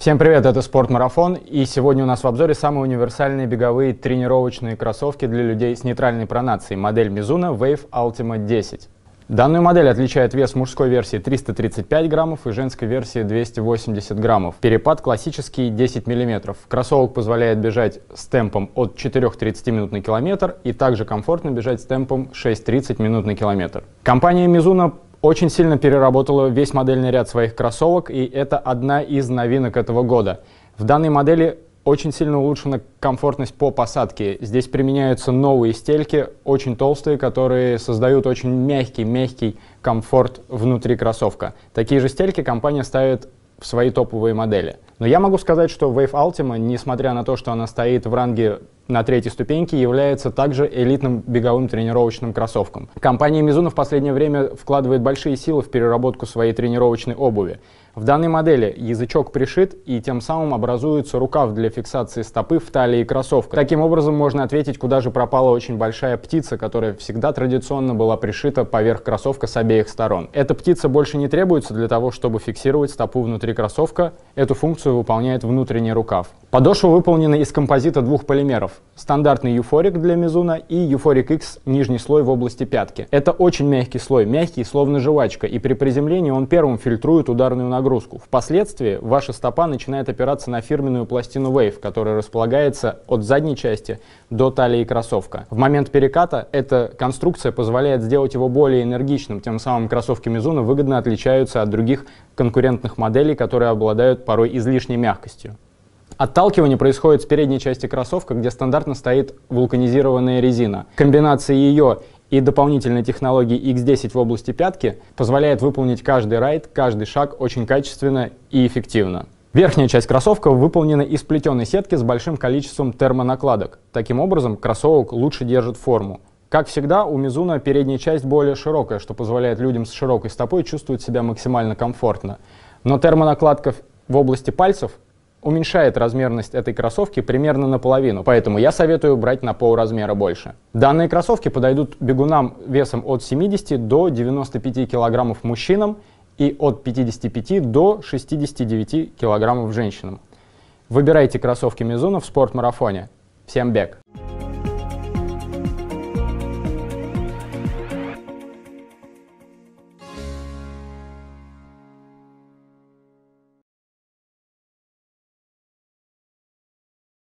Всем привет, это Спортмарафон, и сегодня у нас в обзоре самые универсальные беговые тренировочные кроссовки для людей с нейтральной пронацией, модель Mizuno Wave Ultima 10. Данную модель отличает вес мужской версии 335 граммов и женской версии 280 граммов. Перепад классический 10 миллиметров. Кроссовок позволяет бежать с темпом от 4,30 минут на километр и также комфортно бежать с темпом 6,30 минут на километр. Компания Mizuno очень сильно переработала весь модельный ряд своих кроссовок, и это одна из новинок этого года. В данной модели очень сильно улучшена комфортность по посадке. Здесь применяются новые стельки, очень толстые, которые создают очень мягкий-мягкий комфорт внутри кроссовка. Такие же стельки компания ставит в свои топовые модели. Но я могу сказать, что Wave Ultima, несмотря на то, что она стоит в ранге на третьей ступеньке является также элитным беговым тренировочным кроссовком. Компания Mizuno в последнее время вкладывает большие силы в переработку своей тренировочной обуви. В данной модели язычок пришит и тем самым образуется рукав для фиксации стопы в талии кроссовка. Таким образом можно ответить, куда же пропала очень большая птица, которая всегда традиционно была пришита поверх кроссовка с обеих сторон. Эта птица больше не требуется для того, чтобы фиксировать стопу внутри кроссовка. Эту функцию выполняет внутренний рукав. Подошва выполнена из композита двух полимеров стандартный Euphoric для Мизуна и Euphoric X нижний слой в области пятки. Это очень мягкий слой, мягкий, словно жвачка, и при приземлении он первым фильтрует ударную нагрузку. Впоследствии ваша стопа начинает опираться на фирменную пластину Wave, которая располагается от задней части до талии кроссовка. В момент переката эта конструкция позволяет сделать его более энергичным, тем самым кроссовки Мизуна выгодно отличаются от других конкурентных моделей, которые обладают порой излишней мягкостью. Отталкивание происходит с передней части кроссовка, где стандартно стоит вулканизированная резина. Комбинация ее и дополнительной технологии X10 в области пятки позволяет выполнить каждый райд, каждый шаг очень качественно и эффективно. Верхняя часть кроссовка выполнена из плетеной сетки с большим количеством термонакладок. Таким образом, кроссовок лучше держит форму. Как всегда, у Mizuno передняя часть более широкая, что позволяет людям с широкой стопой чувствовать себя максимально комфортно. Но термонакладка в области пальцев уменьшает размерность этой кроссовки примерно наполовину, поэтому я советую брать на пол размера больше. Данные кроссовки подойдут бегунам весом от 70 до 95 килограммов мужчинам и от 55 до 69 килограммов женщинам. Выбирайте кроссовки Mizuno в спорт-марафоне. Всем бег!